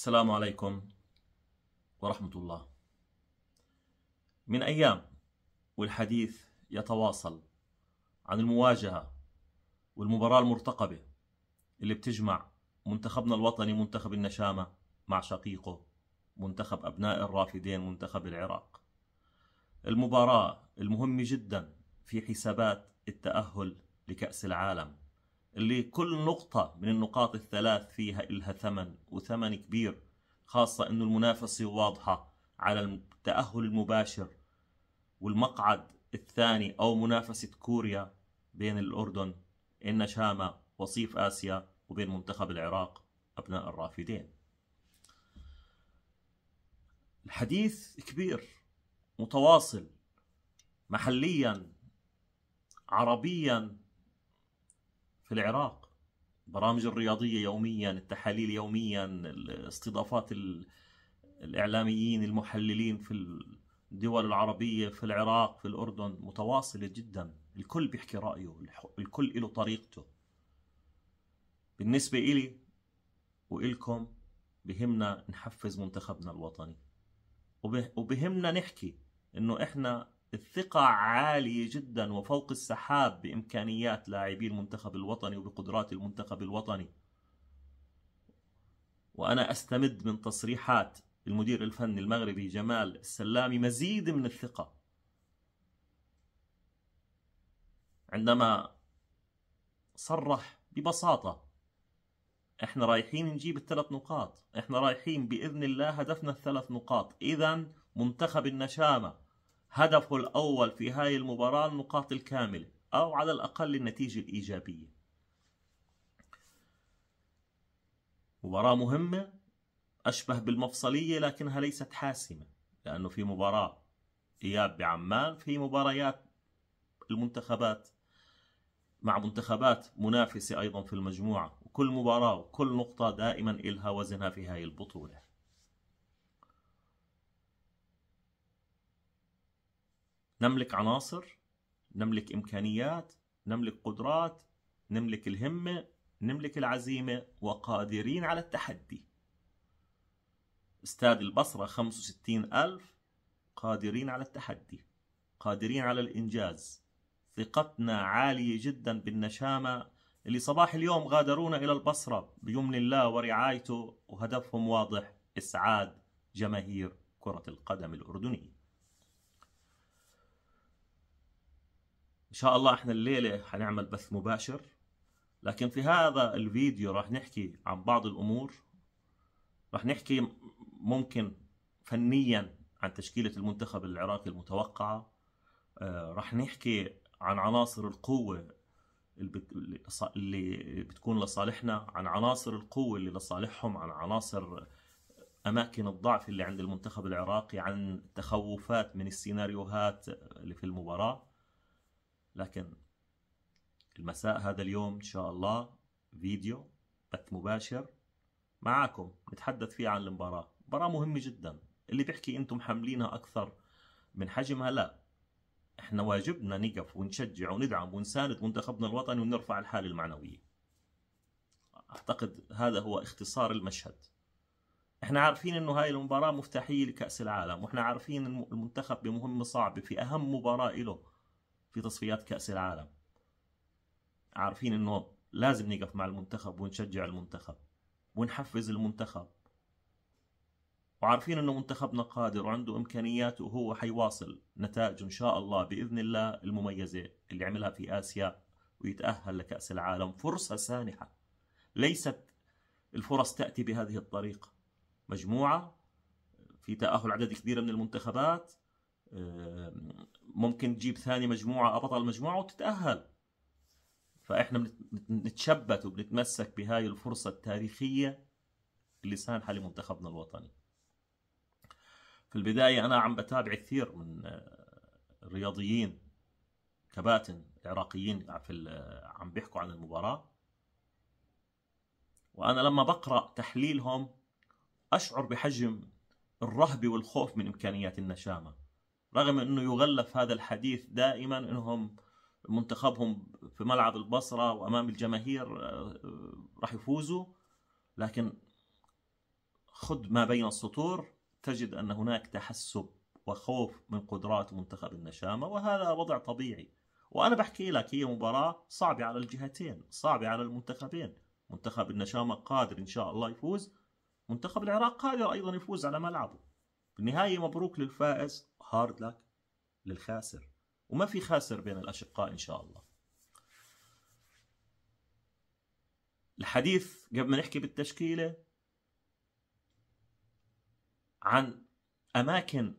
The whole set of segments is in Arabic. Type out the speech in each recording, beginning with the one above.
السلام عليكم ورحمة الله. من أيام والحديث يتواصل عن المواجهة والمباراة المرتقبة اللي بتجمع منتخبنا الوطني منتخب النشامة مع شقيقه منتخب أبناء الرافدين منتخب العراق. المباراة المهمة جدا في حسابات التأهل لكأس العالم اللي كل نقطة من النقاط الثلاث فيها إلها ثمن وثمن كبير خاصة أنه المنافسة واضحة على التأهل المباشر والمقعد الثاني أو منافسة كوريا بين الأردن النشامة وصيف آسيا وبين منتخب العراق أبناء الرافدين الحديث كبير متواصل محليا عربيا في العراق برامج الرياضيه يوميا التحاليل يوميا الاستضافات الاعلاميين المحللين في الدول العربيه في العراق في الاردن متواصله جدا الكل بيحكي رايه الكل له طريقته بالنسبه الي وإلكم بهمنا نحفز منتخبنا الوطني وبهمنا نحكي انه احنا الثقة عالية جدا وفوق السحاب بإمكانيات لاعبي المنتخب الوطني وبقدرات المنتخب الوطني وأنا أستمد من تصريحات المدير الفني المغربي جمال السلامي مزيد من الثقة عندما صرح ببساطة احنا رايحين نجيب الثلاث نقاط احنا رايحين بإذن الله هدفنا الثلاث نقاط إذا منتخب النشامة هدفه الأول في هاي المباراة النقاط الكاملة أو على الأقل النتيجة الإيجابية مباراة مهمة أشبه بالمفصلية لكنها ليست حاسمة لأنه في مباراة إياب بعمان في مباريات المنتخبات مع منتخبات منافسة أيضا في المجموعة وكل مباراة وكل نقطة دائما إلها وزنها في هاي البطولة نملك عناصر نملك إمكانيات نملك قدرات نملك الهمة نملك العزيمة وقادرين على التحدي استاد البصرة 65 ألف قادرين على التحدي قادرين على الإنجاز ثقتنا عالية جدا بالنشامة اللي صباح اليوم غادرونا إلى البصرة بيمن الله ورعايته وهدفهم واضح إسعاد جماهير كرة القدم الأردنية ان شاء الله احنا الليله حنعمل بث مباشر لكن في هذا الفيديو راح نحكي عن بعض الامور راح نحكي ممكن فنيا عن تشكيله المنتخب العراقي المتوقعه آه، راح نحكي عن عناصر القوه اللي بتكون لصالحنا عن عناصر القوه اللي لصالحهم عن عناصر اماكن الضعف اللي عند المنتخب العراقي عن تخوفات من السيناريوهات اللي في المباراه لكن المساء هذا اليوم إن شاء الله فيديو بث مباشر معاكم نتحدث فيه عن المباراة مباراة مهمة جدا اللي بيحكي أنتم حاملينها أكثر من حجمها لا احنا واجبنا نقف ونشجع وندعم ونساند منتخبنا الوطني ونرفع الحالة المعنوية أعتقد هذا هو اختصار المشهد احنا عارفين انه هاي المباراة مفتاحية لكأس العالم واحنا عارفين المنتخب بمهمة صعبة في أهم مباراة له في تصفيات كأس العالم عارفين انه لازم نقف مع المنتخب ونشجع المنتخب ونحفز المنتخب وعارفين انه منتخبنا قادر وعنده امكانيات وهو حيواصل نتائج ان شاء الله باذن الله المميزه اللي عملها في اسيا ويتاهل لكاس العالم فرصه سانحه ليست الفرص تاتي بهذه الطريقه مجموعه في تاهل عدد كبير من المنتخبات آه، ممكن تجيب ثاني مجموعه أبطل مجموعه وتتاهل فاحنا بنتشبت وبنتمسك بهاي الفرصه التاريخيه اللي سانحه لمنتخبنا الوطني في البدايه انا عم بتابع كثير من آه، رياضيين كباتن عراقيين في عم بيحكوا عن المباراه وانا لما بقرا تحليلهم اشعر بحجم الرهبه والخوف من امكانيات النشامه رغم انه يغلف هذا الحديث دائما انهم منتخبهم في ملعب البصره وامام الجماهير آه، آه، راح يفوزوا لكن خذ ما بين السطور تجد ان هناك تحسب وخوف من قدرات منتخب النشامه وهذا وضع طبيعي وانا بحكي لك هي مباراه صعبه على الجهتين صعبه على المنتخبين منتخب النشامه قادر ان شاء الله يفوز منتخب العراق قادر ايضا يفوز على ملعبه بالنهاية مبروك للفائز هارد لك للخاسر وما في خاسر بين الأشقاء إن شاء الله الحديث قبل ما نحكي بالتشكيلة عن أماكن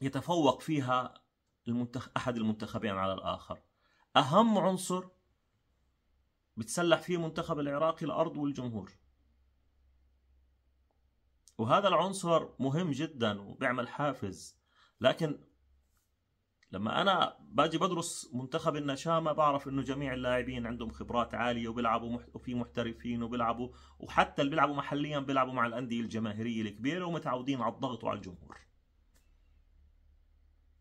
يتفوق فيها المنتخ... أحد المنتخبين على الآخر أهم عنصر بتسلح فيه منتخب العراقي الأرض والجمهور وهذا العنصر مهم جدا وبيعمل حافز لكن لما انا باجي بدرس منتخب النشامه بعرف انه جميع اللاعبين عندهم خبرات عاليه وبيلعبوا وفي محترفين وبيلعبوا وحتى اللي بيلعبوا محليا بيلعبوا مع الانديه الجماهيريه الكبيره ومتعودين على الضغط وعلى الجمهور.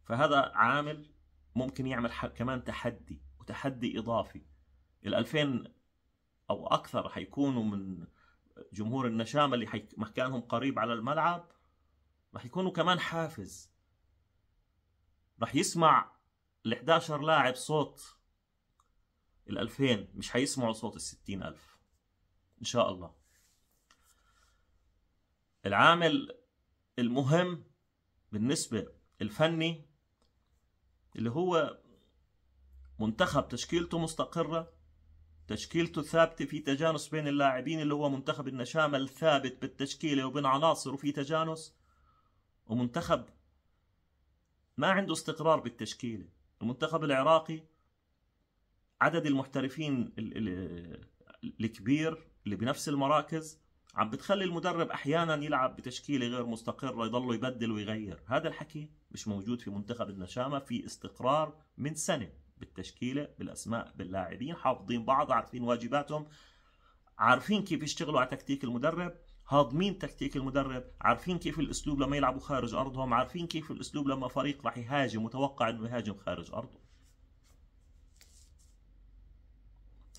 فهذا عامل ممكن يعمل كمان تحدي وتحدي اضافي. ال 2000 او اكثر حيكونوا من جمهور النشامه اللي حي... مكانهم قريب على الملعب راح يكونوا كمان حافز راح يسمع ال 11 لاعب صوت ال 2000 مش حيسمعوا صوت ال 60000 ان شاء الله العامل المهم بالنسبه الفني اللي هو منتخب تشكيلته مستقره تشكيلته ثابته في تجانس بين اللاعبين اللي هو منتخب النشامه الثابت بالتشكيله وبين عناصر وفي تجانس ومنتخب ما عنده استقرار بالتشكيله المنتخب العراقي عدد المحترفين الكبير اللي بنفس المراكز عم بتخلي المدرب احيانا يلعب بتشكيله غير مستقره يضل يبدل ويغير هذا الحكي مش موجود في منتخب النشامه في استقرار من سنه بالتشكيله بالاسماء باللاعبين حافظين بعض عارفين واجباتهم عارفين كيف يشتغلوا على تكتيك المدرب هاضمين تكتيك المدرب عارفين كيف الاسلوب لما يلعبوا خارج ارضهم عارفين كيف الاسلوب لما فريق راح يهاجم متوقع انه يهاجم خارج ارضه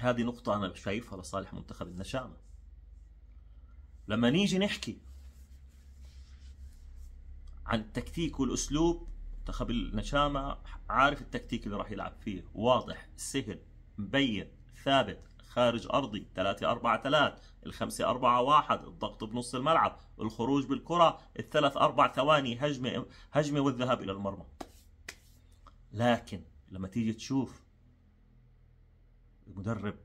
هذه نقطة أنا شايفها لصالح منتخب النشامة لما نيجي نحكي عن التكتيك والأسلوب منتخب النشامة عارف التكتيك اللي راح يلعب فيه واضح سهل مبين ثابت خارج أرضي 3 4 3 الخمسة 4 1 الضغط بنص الملعب الخروج بالكرة الثلاث أربع ثواني هجمة هجمة والذهاب إلى المرمى لكن لما تيجي تشوف المدرب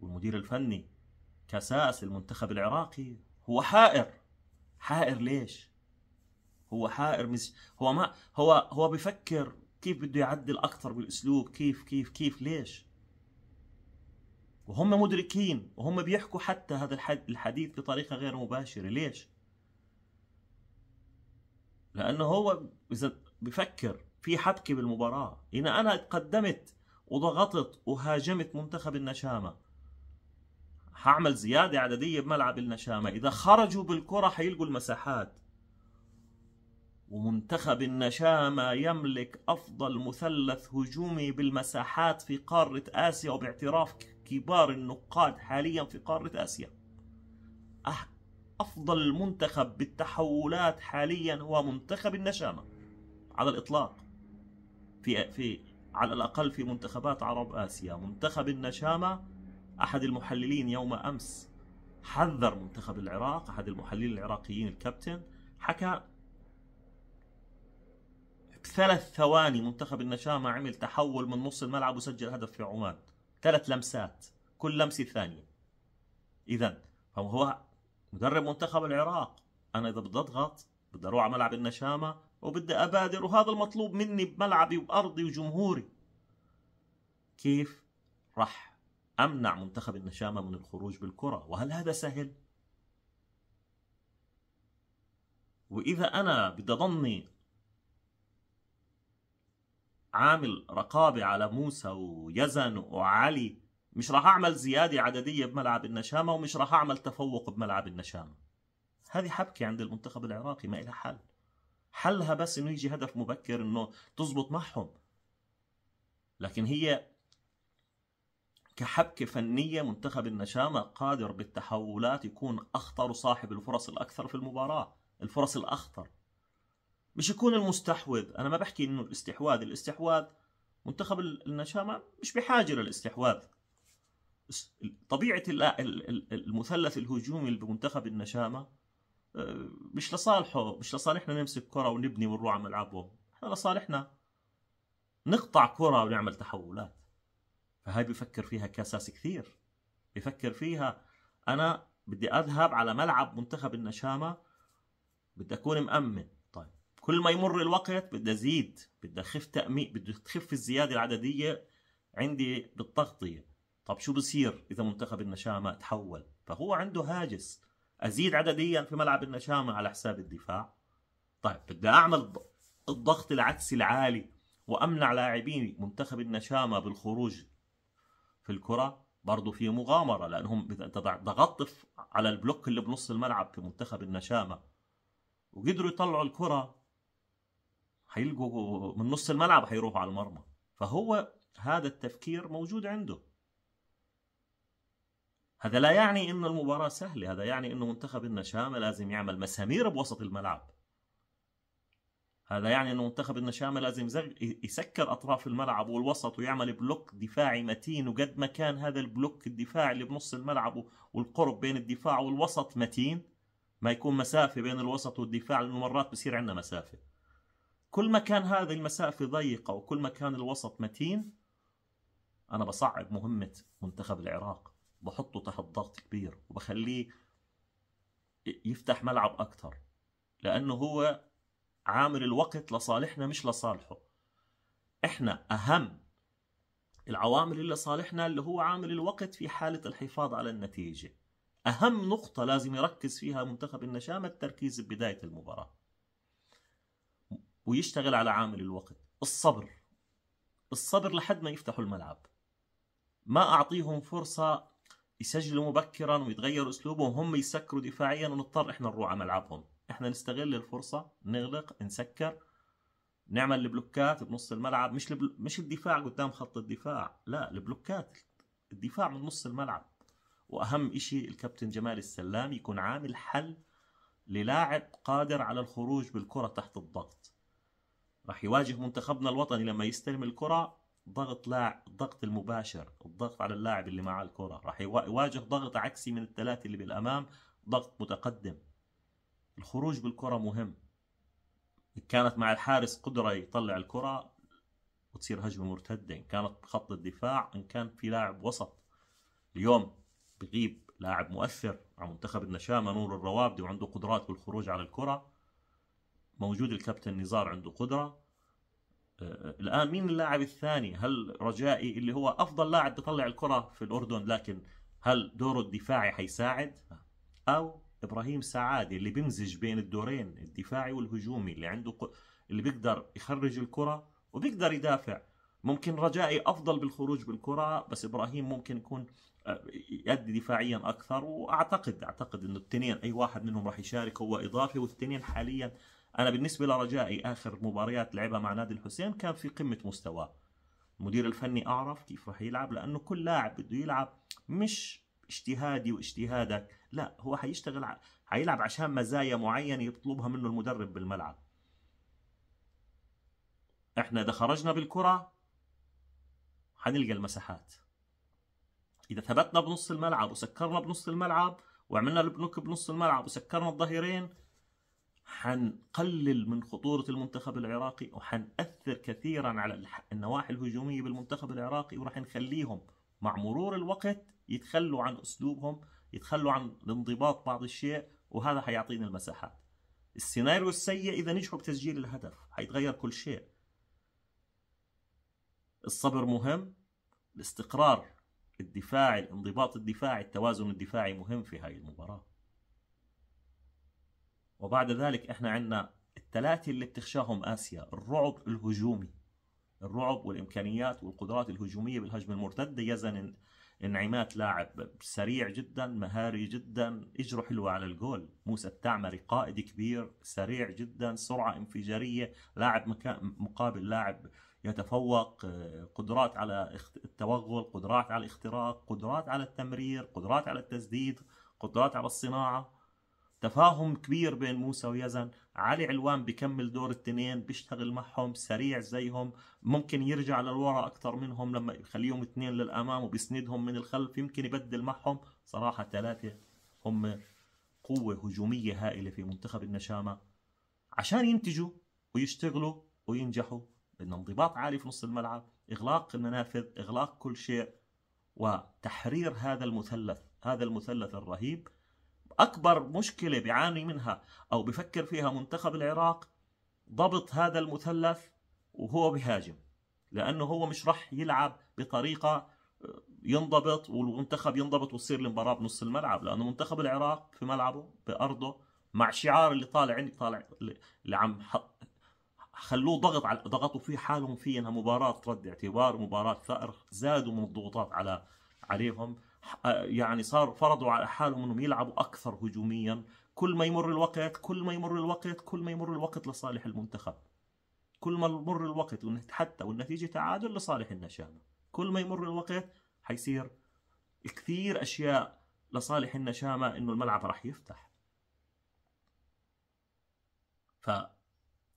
والمدير الفني كساس المنتخب العراقي هو حائر حائر ليش؟ هو حائر مش هو ما هو هو بفكر كيف بده يعدل اكثر بالاسلوب كيف كيف كيف ليش وهم مدركين وهم بيحكوا حتى هذا الحديث بطريقه غير مباشره ليش لانه هو اذا بفكر في حبكه بالمباراه إن انا قدمت وضغطت وهاجمت منتخب النشامه هعمل زياده عدديه بملعب النشامه اذا خرجوا بالكره حيلقوا المساحات ومنتخب النشامة يملك أفضل مثلث هجومي بالمساحات في قارة آسيا وباعتراف كبار النقاد حاليا في قارة آسيا أفضل منتخب بالتحولات حاليا هو منتخب النشامة على الإطلاق في في على الأقل في منتخبات عرب آسيا منتخب النشامة أحد المحللين يوم أمس حذر منتخب العراق أحد المحللين العراقيين الكابتن حكى بثلاث ثواني منتخب النشامة عمل تحول من نص الملعب وسجل هدف في عمان ثلاث لمسات كل لمسة ثانية إذا هو مدرب منتخب العراق أنا إذا بدي أضغط بدي أروح على ملعب النشامة وبدي أبادر وهذا المطلوب مني بملعبي وأرضي وجمهوري كيف راح أمنع منتخب النشامة من الخروج بالكرة وهل هذا سهل؟ وإذا أنا بدي أضلني عامل رقابة على موسى ويزن وعلي مش راح أعمل زيادة عددية بملعب النشامة ومش راح أعمل تفوق بملعب النشامة هذه حبكة عند المنتخب العراقي ما إلى حل حلها بس إنه يجي هدف مبكر إنه تزبط معهم لكن هي كحبكة فنية منتخب النشامة قادر بالتحولات يكون أخطر وصاحب الفرص الأكثر في المباراة الفرص الأخطر مش يكون المستحوذ انا ما بحكي انه الاستحواذ الاستحواذ منتخب النشامه مش بحاجه للاستحواذ طبيعه المثلث الهجومي اللي بمنتخب النشامه آه، مش لصالحه مش لصالحنا نمسك كره ونبني ونروح على ملعبه احنا لصالحنا نقطع كره ونعمل تحولات فهاي بفكر فيها كاساس كثير بفكر فيها انا بدي اذهب على ملعب منتخب النشامه بدي اكون مامن كل ما يمر الوقت بدي ازيد بدي اخف تأمين بدي تخف الزياده العدديه عندي بالتغطيه طب شو بصير اذا منتخب النشامه تحول فهو عنده هاجس ازيد عدديا في ملعب النشامه على حساب الدفاع طيب بدي اعمل الضغط العكسي العالي وامنع لاعبين منتخب النشامه بالخروج في الكره برضه في مغامره لانهم انت ضغطت على البلوك اللي بنص الملعب في منتخب النشامه وقدروا يطلعوا الكره هيلقوا من نص الملعب هيروحوا على المرمى فهو هذا التفكير موجود عنده هذا لا يعني انه المباراة سهلة هذا يعني انه منتخب النشامة لازم يعمل مسامير بوسط الملعب هذا يعني انه منتخب النشامة لازم يسكر اطراف الملعب والوسط ويعمل بلوك دفاعي متين وقد ما كان هذا البلوك الدفاعي اللي بنص الملعب والقرب بين الدفاع والوسط متين ما يكون مسافة بين الوسط والدفاع لانه مرات بصير عندنا مسافة كل ما كان هذه المسافة ضيقة وكل ما كان الوسط متين أنا بصعب مهمة منتخب العراق بحطه تحت ضغط كبير وبخليه يفتح ملعب أكثر لأنه هو عامل الوقت لصالحنا مش لصالحه إحنا أهم العوامل اللي صالحنا اللي هو عامل الوقت في حالة الحفاظ على النتيجة أهم نقطة لازم يركز فيها منتخب النشامة التركيز ببداية المباراة ويشتغل على عامل الوقت الصبر الصبر لحد ما يفتحوا الملعب ما أعطيهم فرصة يسجلوا مبكرا ويتغير أسلوبهم هم يسكروا دفاعيا ونضطر إحنا نروح على ملعبهم إحنا نستغل الفرصة نغلق نسكر نعمل البلوكات بنص الملعب مش البل... مش الدفاع قدام خط الدفاع لا البلوكات الدفاع من نص الملعب واهم شيء الكابتن جمال السلام يكون عامل حل للاعب قادر على الخروج بالكره تحت الضغط راح يواجه منتخبنا الوطني لما يستلم الكرة ضغط لاعب الضغط المباشر الضغط على اللاعب اللي معاه الكرة راح يواجه ضغط عكسي من الثلاثة اللي بالأمام ضغط متقدم الخروج بالكرة مهم كانت مع الحارس قدرة يطلع الكرة وتصير هجمة مرتدة إن كانت بخط الدفاع إن كان في لاعب وسط اليوم بغيب لاعب مؤثر على منتخب النشامة نور الروابدي وعنده قدرات بالخروج على الكرة موجود الكابتن نزار عنده قدره آه، آه، الان مين اللاعب الثاني هل رجائي اللي هو افضل لاعب بيطلع الكره في الاردن لكن هل دوره الدفاعي حيساعد او ابراهيم سعادي اللي بيمزج بين الدورين الدفاعي والهجومي اللي عنده ق... اللي بيقدر يخرج الكره وبيقدر يدافع ممكن رجائي افضل بالخروج بالكره بس ابراهيم ممكن يكون آه، يدي دفاعيا اكثر واعتقد اعتقد انه الاثنين اي واحد منهم راح يشارك هو اضافي والاثنين حاليا انا بالنسبه لرجائي اخر مباريات لعبها مع نادي الحسين كان في قمه مستواه المدير الفني اعرف كيف راح يلعب لانه كل لاعب بده يلعب مش اجتهادي واجتهادك لا هو حيشتغل ع... حيلعب عشان مزايا معينه يطلبها منه المدرب بالملعب احنا اذا خرجنا بالكره حنلقى المساحات اذا ثبتنا بنص الملعب وسكرنا بنص الملعب وعملنا البنوك بنص الملعب وسكرنا الظهيرين حنقلل من خطورة المنتخب العراقي وحنأثر كثيرا على النواحي الهجومية بالمنتخب العراقي وراح نخليهم مع مرور الوقت يتخلوا عن أسلوبهم يتخلوا عن الانضباط بعض الشيء وهذا حيعطينا المساحات السيناريو السيء إذا نجحوا بتسجيل الهدف حيتغير كل شيء الصبر مهم الاستقرار الدفاعي الانضباط الدفاعي التوازن الدفاعي مهم في هاي المباراه وبعد ذلك احنا عندنا الثلاثه اللي بتخشاهم اسيا الرعب الهجومي الرعب والامكانيات والقدرات الهجوميه بالهجمه المرتده يزن انعمات لاعب سريع جدا مهاري جدا اجره حلوه على الجول موسى التعمري قائد كبير سريع جدا سرعه انفجاريه لاعب مقابل لاعب يتفوق آه، قدرات على التوغل قدرات على الاختراق قدرات على التمرير قدرات على التسديد قدرات على الصناعه تفاهم كبير بين موسى ويزن علي علوان بكمل دور التنين بيشتغل معهم سريع زيهم ممكن يرجع للوراء اكثر منهم لما يخليهم اثنين للامام وبيسندهم من الخلف يمكن يبدل معهم صراحه ثلاثه هم قوه هجوميه هائله في منتخب النشامه عشان ينتجوا ويشتغلوا وينجحوا بدنا انضباط عالي في نص الملعب اغلاق المنافذ اغلاق كل شيء وتحرير هذا المثلث هذا المثلث الرهيب أكبر مشكلة بيعاني منها أو بفكر فيها منتخب العراق ضبط هذا المثلث وهو بهاجم لأنه هو مش راح يلعب بطريقة آه، ينضبط والمنتخب ينضبط وتصير المباراة بنص الملعب لأنه منتخب العراق في ملعبه بأرضه مع شعار اللي طالع عندي طالع اللي عم خلوه ضغط على ضغطوا فيه حالهم فيه انها مباراه رد اعتبار مباراه ثأر زادوا من الضغوطات على عليهم آه، يعني صار فرضوا على حالهم انهم يلعبوا اكثر هجوميا كل ما يمر الوقت كل ما يمر الوقت كل ما يمر الوقت لصالح المنتخب كل ما يمر الوقت حتى والنتيجه تعادل لصالح النشامه كل ما يمر الوقت حيصير كثير اشياء لصالح النشامه انه الملعب راح يفتح ف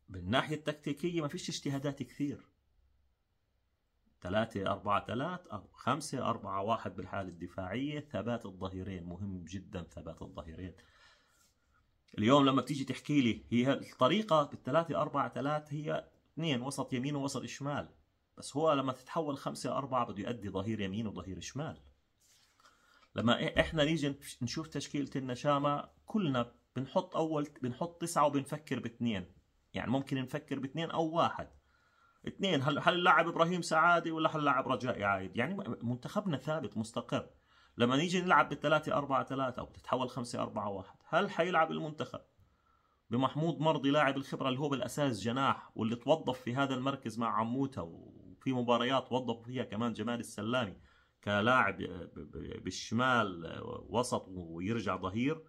بالناحيه التكتيكيه ما فيش اجتهادات كثير 3 4 3 أو 5 4 1 بالحالة الدفاعية ثبات الظهيرين مهم جدا ثبات الظهيرين اليوم لما بتيجي تحكي لي هي الطريقة بال 3 4 3 هي اثنين وسط يمين ووسط شمال بس هو لما تتحول 5 4 بده يؤدي ظهير يمين وظهير شمال لما احنا نيجي نشوف تشكيلة النشامة كلنا بنحط أول بنحط تسعة وبنفكر باثنين يعني ممكن نفكر باثنين أو واحد اثنين هل هل اللاعب ابراهيم سعادي ولا هل اللاعب رجائي عايد يعني منتخبنا ثابت مستقر لما نيجي نلعب بالثلاثة أربعة ثلاثة أو تتحول خمسة أربعة واحد هل حيلعب المنتخب بمحمود مرضي لاعب الخبرة اللي هو بالأساس جناح واللي توظف في هذا المركز مع عموته وفي مباريات وظف فيها كمان جمال السلامي كلاعب بالشمال وسط ويرجع ظهير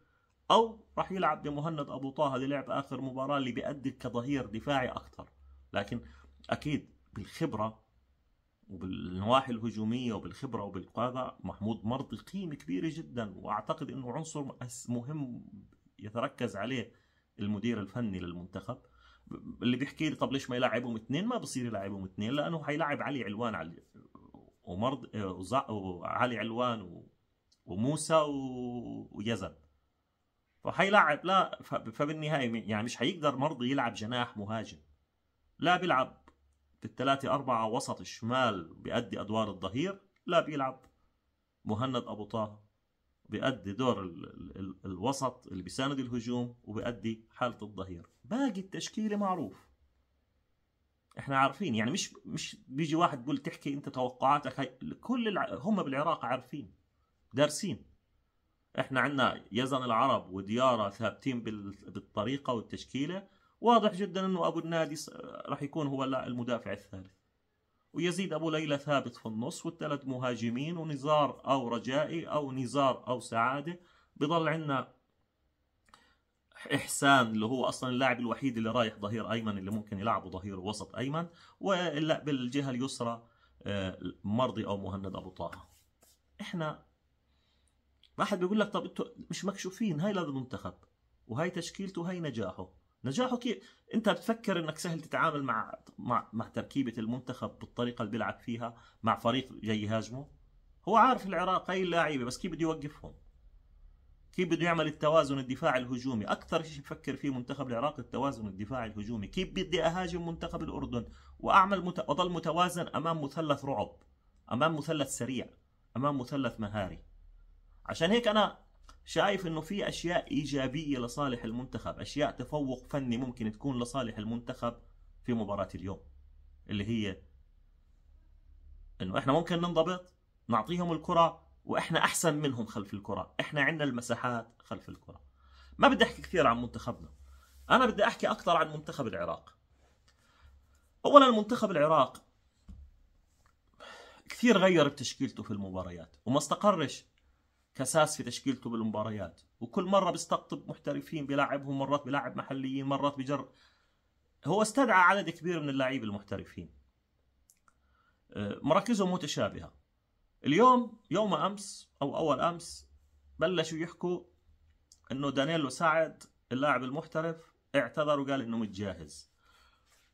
أو راح يلعب بمهند أبو طه اللي لعب آخر مباراة اللي بيأدي كظهير دفاعي أكثر لكن اكيد بالخبره وبالنواحي الهجوميه وبالخبره وبالقاده محمود مرضي قيمه كبيره جدا واعتقد انه عنصر مهم يتركز عليه المدير الفني للمنتخب اللي بيحكي لي طب ليش ما يلعبهم اثنين ما بصير يلعبهم اثنين لانه حيلعب علي علوان على ومرض آه، وعلي علوان وموسى ويزن فحيلعب لا فبالنهايه يعني مش حيقدر مرضي يلعب جناح مهاجم لا بيلعب في الثلاثة أربعة وسط الشمال بيأدي أدوار الظهير لا بيلعب مهند أبو طه بيأدي دور الـ الـ الـ الوسط اللي بيساند الهجوم وبيأدي حالة الظهير باقي التشكيلة معروف احنا عارفين يعني مش مش بيجي واحد بيقول تحكي انت توقعاتك هاي كل الع... هم بالعراق عارفين دارسين احنا عندنا يزن العرب وديارة ثابتين بال... بالطريقة والتشكيلة واضح جدا أنه أبو النادي راح يكون هو المدافع الثالث ويزيد أبو ليلى ثابت في النص والثلاث مهاجمين ونزار أو رجائي أو نزار أو سعادة بضل عندنا إحسان اللي هو أصلا اللاعب الوحيد اللي رايح ظهير أيمن اللي ممكن يلعبه ظهير وسط أيمن ولا بالجهة اليسرى آه، مرضي أو مهند أبو طه إحنا واحد بيقول لك طب انتوا مش مكشوفين هاي لازم المنتخب وهي تشكيلته وهي نجاحه نجاحه كيف انت بتفكر انك سهل تتعامل مع مع مع تركيبه المنتخب بالطريقه اللي بيلعب فيها مع فريق جاي يهاجمه هو عارف العراق هاي اللاعيبه بس كيف بده يوقفهم كيف بده يعمل التوازن الدفاعي الهجومي اكثر شيء بفكر فيه منتخب العراق التوازن الدفاعي الهجومي كيف بدي اهاجم منتخب الاردن واعمل مت... اضل متوازن امام مثلث رعب امام مثلث سريع امام مثلث مهاري عشان هيك انا شايف انه في اشياء ايجابيه لصالح المنتخب، اشياء تفوق فني ممكن تكون لصالح المنتخب في مباراه اليوم اللي هي انه احنا ممكن ننضبط نعطيهم الكره واحنا احسن منهم خلف الكره، احنا عندنا المساحات خلف الكره. ما بدي احكي كثير عن منتخبنا. انا بدي احكي اكثر عن منتخب العراق. اولا منتخب العراق كثير غير بتشكيلته في المباريات وما استقرش كاساس في تشكيلته بالمباريات وكل مره بيستقطب محترفين بيلعبهم مرات بيلعب محليين مرات بجر هو استدعى عدد كبير من اللاعبين المحترفين آه، مراكزهم متشابهه اليوم يوم امس او اول امس بلشوا يحكوا انه دانيلو سعد اللاعب المحترف اعتذر وقال انه متجاهز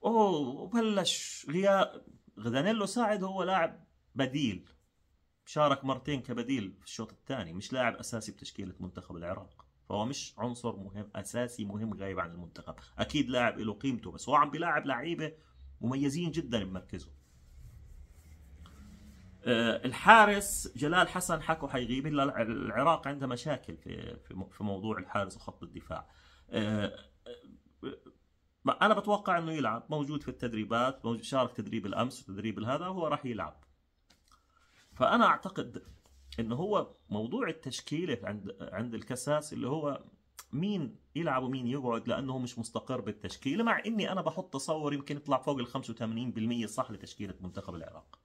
اوه وبلش غياب دانيلو ساعد هو لاعب بديل شارك مرتين كبديل في الشوط الثاني مش لاعب اساسي بتشكيله منتخب العراق فهو مش عنصر مهم اساسي مهم غايب عن المنتخب اكيد لاعب له قيمته بس هو عم بيلاعب لعيبه مميزين جدا بمركزه آه، الحارس جلال حسن حكوا حيغيب الا العراق عنده مشاكل في في موضوع الحارس وخط الدفاع آه، آه، انا بتوقع انه يلعب موجود في التدريبات شارك تدريب الامس وتدريب هذا هو راح يلعب فانا اعتقد ان هو موضوع التشكيله عند عند الكساس اللي هو مين يلعب ومين يقعد لانه مش مستقر بالتشكيله مع اني انا بحط تصور يمكن يطلع فوق ال 85% صح لتشكيله منتخب العراق.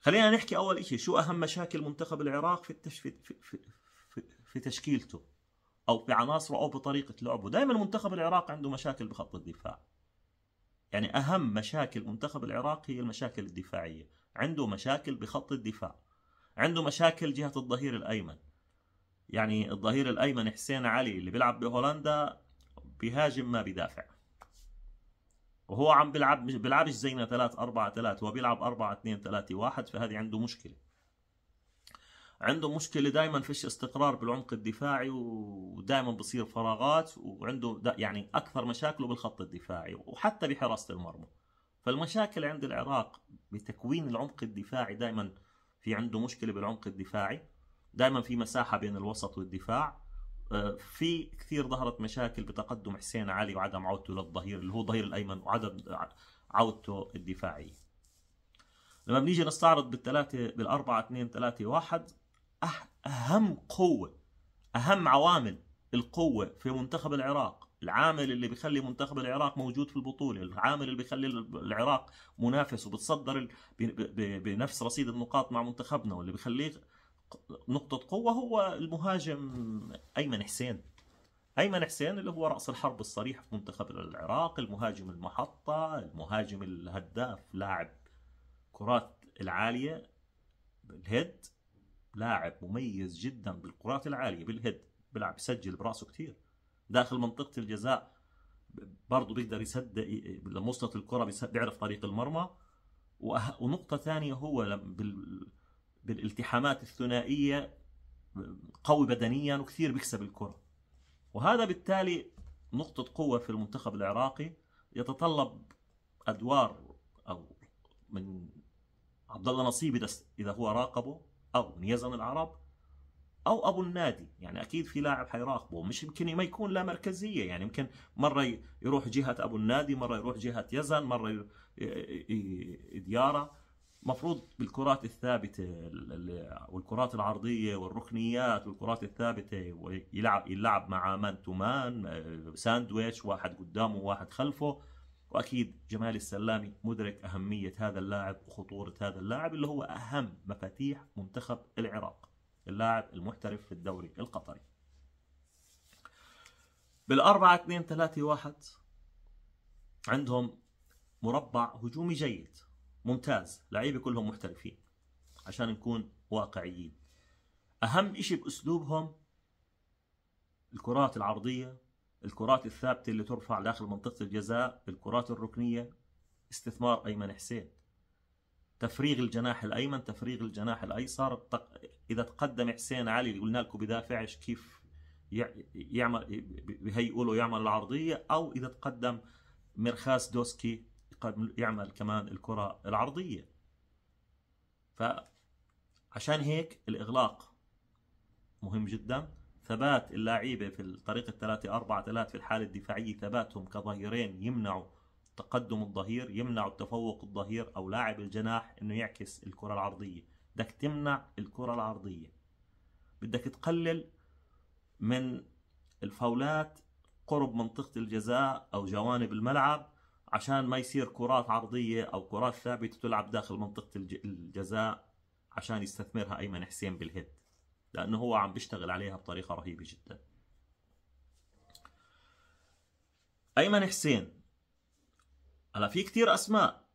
خلينا نحكي اول شيء شو اهم مشاكل منتخب العراق في, التش... في... في... في... في تشكيلته او في عناصره او بطريقه لعبه، دائما منتخب العراق عنده مشاكل بخط الدفاع. يعني اهم مشاكل منتخب العراق هي المشاكل الدفاعيه. عنده مشاكل بخط الدفاع عنده مشاكل جهة الظهير الأيمن يعني الظهير الأيمن حسين علي اللي بيلعب بهولندا بيهاجم ما بيدافع وهو عم بيلعب بيلعبش زينا 3 4 3 هو بيلعب 4 2 3 1 فهذه عنده مشكلة عنده مشكلة دائما فيش استقرار بالعمق الدفاعي ودائما بصير فراغات وعنده يعني أكثر مشاكله بالخط الدفاعي وحتى بحراسة المرمى فالمشاكل عند العراق بتكوين العمق الدفاعي دائما في عنده مشكله بالعمق الدفاعي دائما في مساحه بين الوسط والدفاع آه، في كثير ظهرت مشاكل بتقدم حسين علي وعدم عودته للظهير اللي هو الظهير الايمن وعدم عودته الدفاعيه لما بنيجي نستعرض بالثلاثه بالاربعه اثنين ثلاثه واحد أه- اهم قوه اهم عوامل القوه في منتخب العراق العامل اللي بيخلي منتخب العراق موجود في البطوله، العامل اللي بيخلي العراق منافس وبتصدر بنفس رصيد النقاط مع منتخبنا واللي بيخليه نقطة قوة هو المهاجم أيمن حسين أيمن حسين اللي هو رأس الحرب الصريح في منتخب العراق المهاجم المحطة المهاجم الهداف لاعب كرات العالية بالهيد لاعب مميز جدا بالكرات العالية بالهيد بيلعب بسجل براسه كثير داخل منطقه الجزاء برضه بيقدر يسد لما وصلت الكره بيعرف طريق المرمى ونقطه ثانيه هو بالالتحامات الثنائيه قوي بدنيا وكثير بيكسب الكره وهذا بالتالي نقطه قوه في المنتخب العراقي يتطلب ادوار او من عبد الله نصيب اذا هو راقبه او نيزن العرب او ابو النادي يعني اكيد في لاعب حيراقبه مش يمكن ما يكون لا مركزيه يعني يمكن مره يروح جهه ابو النادي مره يروح جهه يزن مره دياره مفروض بالكرات الثابته والكرات العرضيه والركنيات والكرات الثابته ويلعب يلعب مع مان تو مان ساندويتش واحد قدامه وواحد خلفه واكيد جمال السلامي مدرك اهميه هذا اللاعب وخطوره هذا اللاعب اللي هو اهم مفاتيح منتخب العراق اللاعب المحترف في الدوري القطري بالأربعة 2 3 1 عندهم مربع هجومي جيد ممتاز لعيبة كلهم محترفين عشان نكون واقعيين أهم إشي بأسلوبهم الكرات العرضية الكرات الثابتة اللي ترفع داخل منطقة الجزاء الكرات الركنية استثمار أيمن حسين تفريغ الجناح الايمن تفريغ الجناح الايسر اذا تقدم حسين علي اللي قلنا لكم بدافعش كيف يعمل بيهيئوا له يعمل العرضيه او اذا تقدم مرخاس دوسكي يعمل كمان الكره العرضيه فعشان هيك الاغلاق مهم جدا ثبات اللاعيبه في الفريق 3 4 3 في الحاله الدفاعيه ثباتهم كظهيرين يمنعوا تقدم الظهير يمنع التفوق الظهير او لاعب الجناح انه يعكس الكره العرضيه بدك تمنع الكره العرضيه بدك تقلل من الفاولات قرب منطقه الجزاء او جوانب الملعب عشان ما يصير كرات عرضيه او كرات ثابته تلعب داخل منطقه الجزاء عشان يستثمرها ايمن حسين بالهيد لانه هو عم بيشتغل عليها بطريقه رهيبه جدا ايمن حسين هلا في كثير اسماء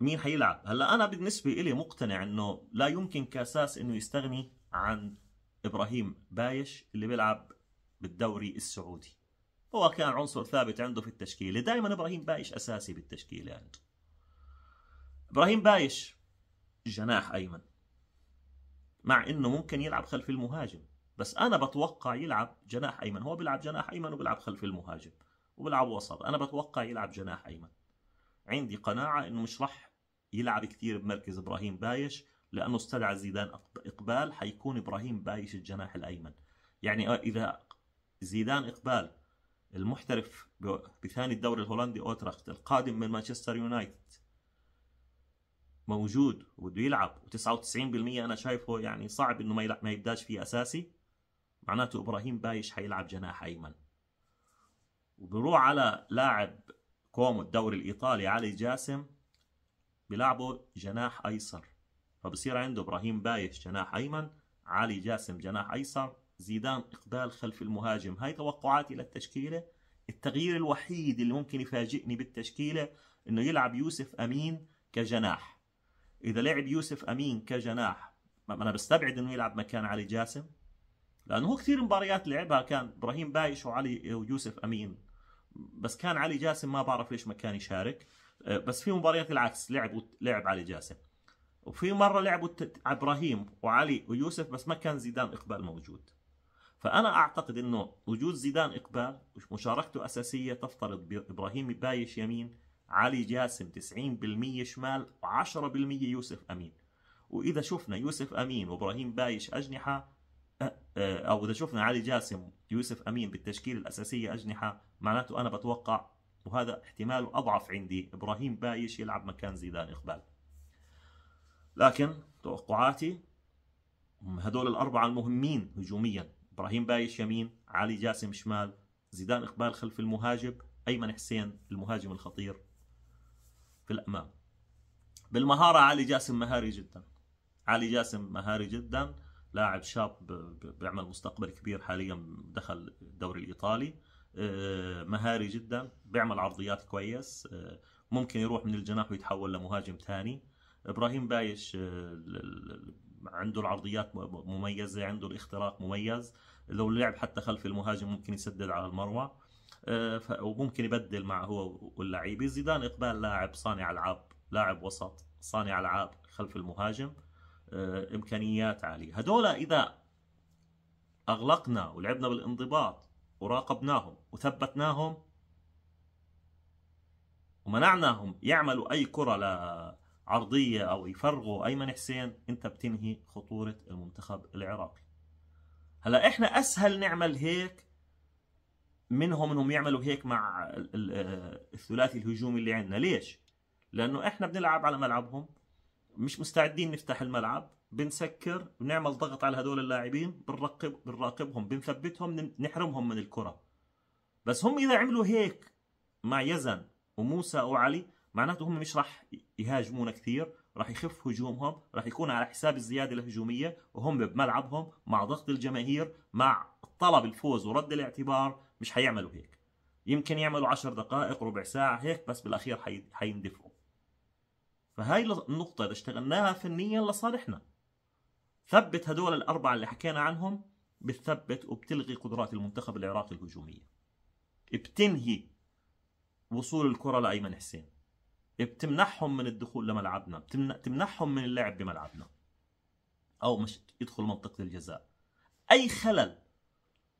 مين حيلعب هلا انا بالنسبه إلي مقتنع انه لا يمكن كاساس انه يستغني عن ابراهيم بايش اللي بيلعب بالدوري السعودي هو كان عنصر ثابت عنده في التشكيله دائما ابراهيم بايش اساسي بالتشكيله عنده ابراهيم بايش جناح ايمن مع انه ممكن يلعب خلف المهاجم بس انا بتوقع يلعب جناح ايمن هو بيلعب جناح ايمن وبيلعب خلف المهاجم وبيلعب وسط انا بتوقع يلعب جناح ايمن عندي قناعه انه مش راح يلعب كثير بمركز ابراهيم بايش لانه استدعى زيدان اقبال حيكون ابراهيم بايش الجناح الايمن يعني اذا زيدان اقبال المحترف بثاني الدوري الهولندي اوتراخت القادم من مانشستر يونايتد موجود وبده يلعب و99% انا شايفه يعني صعب انه ما ما يبداش فيه اساسي معناته ابراهيم بايش حيلعب جناح ايمن وبروح على لاعب كومو الدوري الايطالي علي جاسم بيلعبوا جناح ايسر فبصير عنده ابراهيم بايش جناح ايمن علي جاسم جناح ايسر زيدان اقبال خلف المهاجم هاي توقعاتي للتشكيله التغيير الوحيد اللي ممكن يفاجئني بالتشكيله انه يلعب يوسف امين كجناح اذا لعب يوسف امين كجناح انا بستبعد انه يلعب مكان علي جاسم لانه هو كثير مباريات لعبها كان ابراهيم بايش وعلي ويوسف امين بس كان علي جاسم ما بعرف ليش ما كان يشارك أه، بس في مباريات العكس لعب لعب علي جاسم وفي مره لعبوا ابراهيم وعلي ويوسف بس ما كان زيدان اقبال موجود فانا اعتقد انه وجود زيدان اقبال ومشاركته اساسيه تفترض ابراهيم بايش يمين علي جاسم 90% شمال و10% يوسف امين واذا شفنا يوسف امين وابراهيم بايش اجنحه آه، او اذا شفنا علي جاسم يوسف امين بالتشكيل الاساسيه اجنحه معناته انا بتوقع وهذا احتمال اضعف عندي ابراهيم بايش يلعب مكان زيدان اقبال لكن توقعاتي هدول الاربعه المهمين هجوميا ابراهيم بايش يمين علي جاسم شمال زيدان اقبال خلف المهاجم ايمن حسين المهاجم الخطير في الامام بالمهاره علي جاسم مهاري جدا علي جاسم مهاري جدا لاعب شاب بيعمل مستقبل كبير حاليا دخل الدوري الايطالي آه، مهاري جدا بيعمل عرضيات كويس آه، ممكن يروح من الجناح ويتحول لمهاجم ثاني ابراهيم بايش آه، عنده العرضيات مميزه عنده الاختراق مميز لو لعب حتى خلف المهاجم ممكن يسدد على المروى وممكن يبدل مع هو واللعيبه زيدان اقبال لاعب صانع العاب لاعب وسط صانع العاب خلف المهاجم آه، امكانيات عاليه هذولا اذا اغلقنا ولعبنا بالانضباط وراقبناهم وثبتناهم ومنعناهم يعملوا اي كره عرضيه او يفرغوا ايمن حسين انت بتنهي خطوره المنتخب العراقي هلا احنا اسهل نعمل هيك منهم انهم يعملوا هيك مع آه، الثلاثي الهجومي اللي عندنا ليش لانه احنا بنلعب على ملعبهم مش مستعدين نفتح الملعب بنسكر بنعمل ضغط على هدول اللاعبين بنرقب بنراقبهم بنثبتهم نحرمهم من الكره بس هم اذا عملوا هيك مع يزن وموسى وعلي معناته هم مش راح يهاجمونا كثير راح يخف هجومهم راح يكون على حساب الزياده الهجوميه وهم بملعبهم مع ضغط الجماهير مع طلب الفوز ورد الاعتبار مش حيعملوا هيك يمكن يعملوا 10 دقائق ربع ساعه هيك بس بالاخير حيندفعوا فهاي النقطة إذا اشتغلناها فنيا لصالحنا ثبت هدول الأربعة اللي حكينا عنهم بتثبت وبتلغي قدرات المنتخب العراقي الهجومية بتنهي وصول الكرة لأيمن حسين بتمنحهم من الدخول لملعبنا بتمنحهم من اللعب بملعبنا أو مش يدخل منطقة الجزاء أي خلل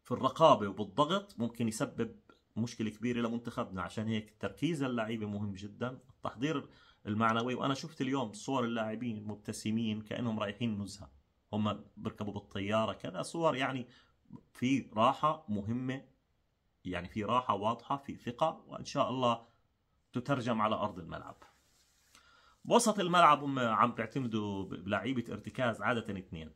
في الرقابة وبالضغط ممكن يسبب مشكلة كبيرة لمنتخبنا عشان هيك تركيز اللعيبة مهم جدا التحضير المعنوي وانا شفت اليوم صور اللاعبين مبتسمين كانهم رايحين نزهه هم بركبوا بالطياره كذا صور يعني في راحه مهمه يعني في راحه واضحه في ثقه وان شاء الله تترجم على ارض الملعب وسط الملعب هم عم بيعتمدوا بلعيبه ارتكاز عاده اثنين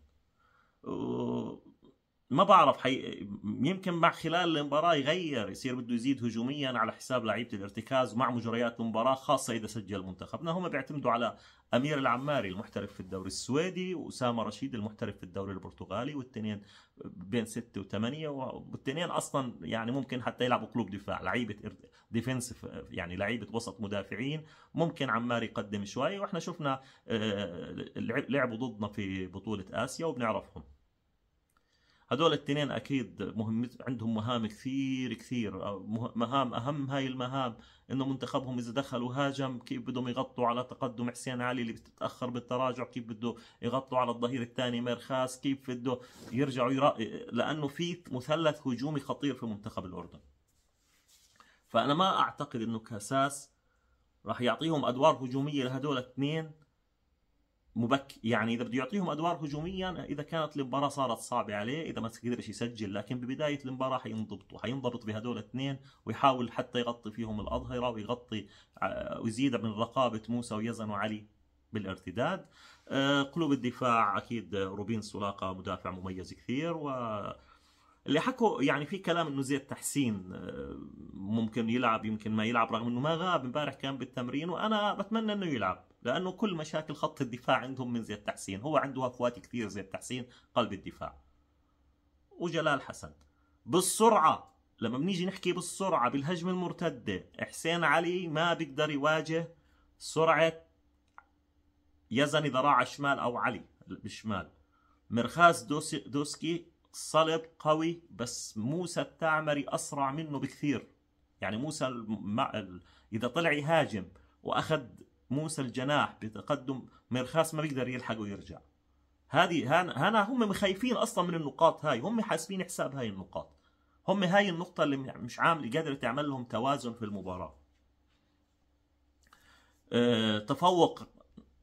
ما بعرف حي... يمكن مع خلال المباراه يغير يصير بده يزيد هجوميا على حساب لعيبه الارتكاز مع مجريات المباراه خاصه اذا سجل منتخبنا هم بيعتمدوا على امير العماري المحترف في الدوري السويدي واسامه رشيد المحترف في الدوري البرتغالي والاثنين بين ستة وثمانية والاثنين اصلا يعني ممكن حتى يلعبوا قلوب دفاع لعيبه ديفنسيف يعني لعيبه وسط مدافعين ممكن عماري يقدم شوي واحنا شفنا آه، لعبوا ضدنا في بطوله اسيا وبنعرفهم هذول الاثنين اكيد مهم عندهم مهام كثير كثير مهام اهم هاي المهام انه منتخبهم اذا دخل وهاجم كيف بدهم يغطوا على تقدم حسين علي اللي بتتاخر بالتراجع كيف بده يغطوا على الظهير الثاني ميرخاس كيف بده يرجعوا يرا... لانه في مثلث هجومي خطير في منتخب الاردن فانا ما اعتقد انه كاساس راح يعطيهم ادوار هجوميه لهدول الاثنين مبك يعني اذا بده يعطيهم ادوار هجوميا اذا كانت المباراه صارت صعبه عليه اذا ما قدرش يسجل لكن ببدايه المباراه حينضبطوا حينضبط بهدول الاثنين ويحاول حتى يغطي فيهم الاظهره ويغطي آه، ويزيد من رقابه موسى ويزن وعلي بالارتداد آه، قلوب الدفاع اكيد روبين سولاقه مدافع مميز كثير و اللي حكوا يعني في كلام انه زيد تحسين آه، ممكن يلعب يمكن ما يلعب رغم انه ما غاب امبارح كان بالتمرين وانا بتمنى انه يلعب لانه كل مشاكل خط الدفاع عندهم من زياد تحسين هو عنده اخوات كثير زياد تحسين قلب الدفاع وجلال حسن بالسرعه لما بنيجي نحكي بالسرعه بالهجمه المرتده حسين علي ما بيقدر يواجه سرعه يزن ذراع شمال او علي بالشمال مرخاس دوسي دوسكي صلب قوي بس موسى التعمري اسرع منه بكثير يعني موسى اذا طلع يهاجم واخذ موسى الجناح بتقدم مرخاس ما بيقدر يلحق ويرجع هذه هنا هم مخيفين اصلا من النقاط هاي هم حاسبين حساب هاي النقاط هم هاي النقطة اللي مش عامل قادرة تعمل لهم توازن في المباراة أه تفوق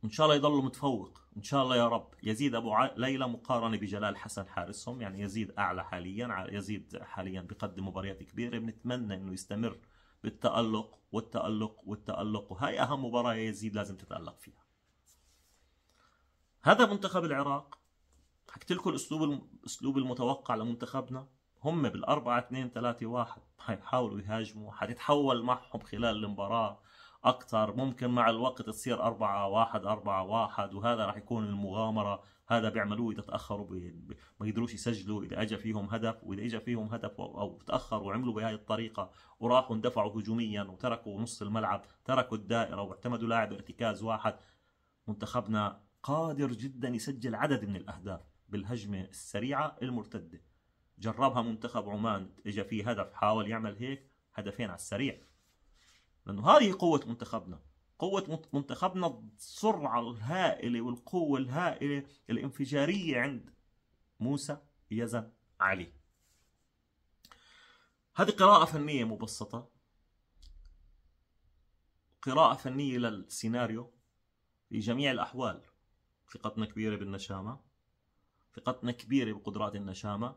ان شاء الله يضلوا متفوق ان شاء الله يا رب يزيد ابو ليلى مقارنه بجلال حسن حارسهم يعني يزيد اعلى حاليا يزيد حاليا بقدم مباريات كبيره بنتمنى انه يستمر بالتألق والتألق والتألق وهي أهم مباراة يا يزيد لازم تتألق فيها هذا منتخب العراق حكيت لكم الاسلوب الاسلوب المتوقع لمنتخبنا هم بال 4 2 3 1 حيحاولوا يهاجموا حتتحول معهم خلال المباراة أكثر ممكن مع الوقت تصير 4 1 4 1 وهذا راح يكون المغامرة هذا بيعملوه اذا تاخروا ما يقدروش يسجلوا اذا اجى فيهم هدف واذا اجى فيهم هدف او تاخروا وعملوا بهذه الطريقه وراحوا اندفعوا هجوميا وتركوا نص الملعب تركوا الدائره واعتمدوا لاعب ارتكاز واحد منتخبنا قادر جدا يسجل عدد من الاهداف بالهجمه السريعه المرتده جربها منتخب عمان اجى فيه هدف حاول يعمل هيك هدفين على السريع لانه هذه قوه منتخبنا قوة منتخبنا السرعة الهائلة والقوة الهائلة الانفجارية عند موسى يزن علي هذه قراءة فنية مبسطة قراءة فنية للسيناريو في جميع الأحوال ثقتنا كبيرة بالنشامة ثقتنا كبيرة بقدرات النشامة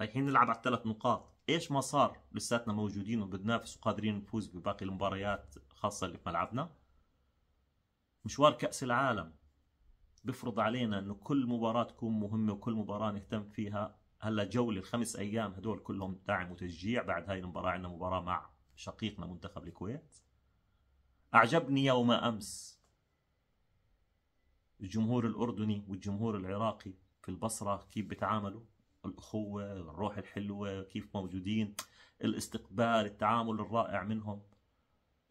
رايحين نلعب على الثلاث نقاط ايش ما صار لساتنا موجودين وبننافس وقادرين نفوز بباقي المباريات خاصة اللي في ملعبنا مشوار كأس العالم بفرض علينا انه كل مباراة تكون مهمة وكل مباراة نهتم فيها هلا جولة الخمس ايام هدول كلهم دعم وتشجيع بعد هاي المباراة عندنا مباراة مع شقيقنا منتخب الكويت اعجبني يوم امس الجمهور الاردني والجمهور العراقي في البصرة كيف بتعاملوا الأخوة الروح الحلوة كيف موجودين الاستقبال التعامل الرائع منهم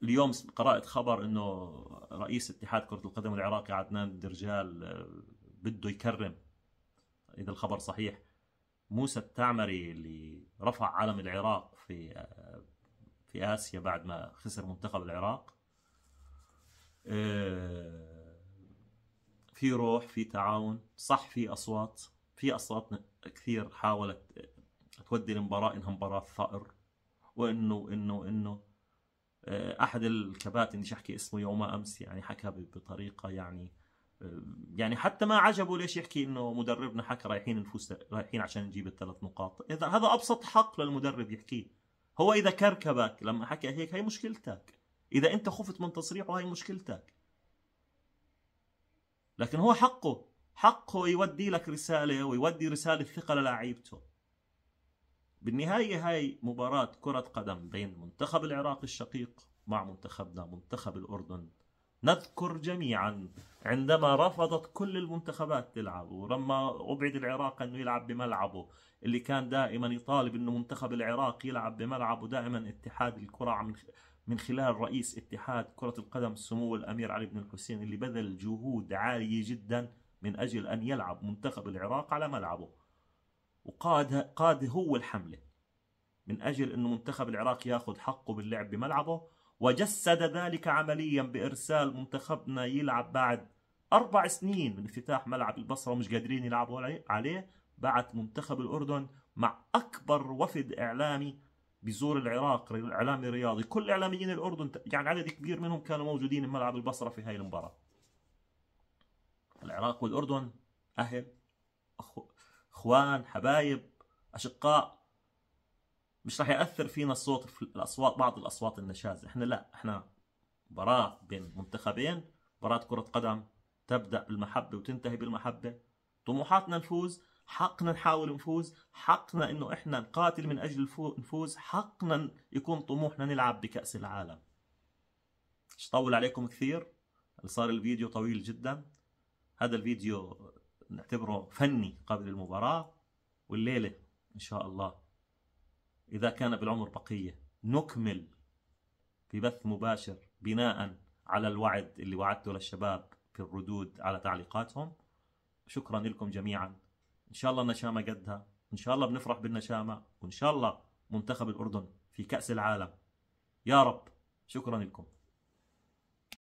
اليوم قرأت خبر انه رئيس اتحاد كرة القدم العراقي عدنان الدرجال آه، بده يكرم اذا الخبر صحيح موسى التعمري اللي رفع علم العراق في آه، في اسيا بعد ما خسر منتخب العراق آه، في روح في تعاون صح في اصوات في اصوات كثير حاولت تودي المباراه انها مباراه ثأر وانه انه انه آه، احد الكباتن بديش احكي اسمه يوم امس يعني حكى بطريقه يعني آه، يعني حتى ما عجبه ليش يحكي انه مدربنا حكى رايحين نفوز رايحين عشان نجيب الثلاث نقاط اذا هذا ابسط حق للمدرب يحكيه هو اذا كركبك لما حكى هيك هي مشكلتك اذا انت خفت من تصريحه هي مشكلتك لكن هو حقه حقه يودي لك رساله ويودي رساله ثقه للاعيبته بالنهاية هاي مباراة كرة قدم بين منتخب العراق الشقيق مع منتخبنا منتخب الأردن نذكر جميعا عندما رفضت كل المنتخبات تلعب ولما أبعد العراق أنه يلعب بملعبه اللي كان دائما يطالب أنه منتخب العراق يلعب بملعبه دائما اتحاد الكرة من من خلال رئيس اتحاد كرة القدم سمو الأمير علي بن الحسين اللي بذل جهود عالية جدا من أجل أن يلعب منتخب العراق على ملعبه وقاد قاد هو الحملة من أجل انه منتخب العراق ياخذ حقه باللعب بملعبه وجسد ذلك عمليا بإرسال منتخبنا يلعب بعد أربع سنين من افتتاح ملعب البصرة ومش قادرين يلعبوا عليه بعت منتخب الأردن مع أكبر وفد إعلامي بزور العراق إعلامي رياضي كل إعلاميين الأردن يعني عدد كبير منهم كانوا موجودين بملعب البصرة في هاي المباراة العراق والأردن أهل أخو اخوان حبايب اشقاء مش راح ياثر فينا الصوت في الاصوات بعض الاصوات النشازه احنا لا احنا مباراه بين منتخبين مباراه كره قدم تبدا بالمحبه وتنتهي بالمحبه طموحاتنا نفوز حقنا نحاول نفوز حقنا انه احنا نقاتل من اجل نفوز حقنا يكون طموحنا نلعب بكاس العالم مش طول عليكم كثير صار الفيديو طويل جدا هذا الفيديو نعتبره فني قبل المباراة والليلة إن شاء الله إذا كان بالعمر بقية نكمل في بث مباشر بناء على الوعد اللي وعدته للشباب في الردود على تعليقاتهم شكرا لكم جميعا إن شاء الله النشامة قدها إن شاء الله بنفرح بالنشامة وإن شاء الله منتخب الأردن في كأس العالم يا رب شكرا لكم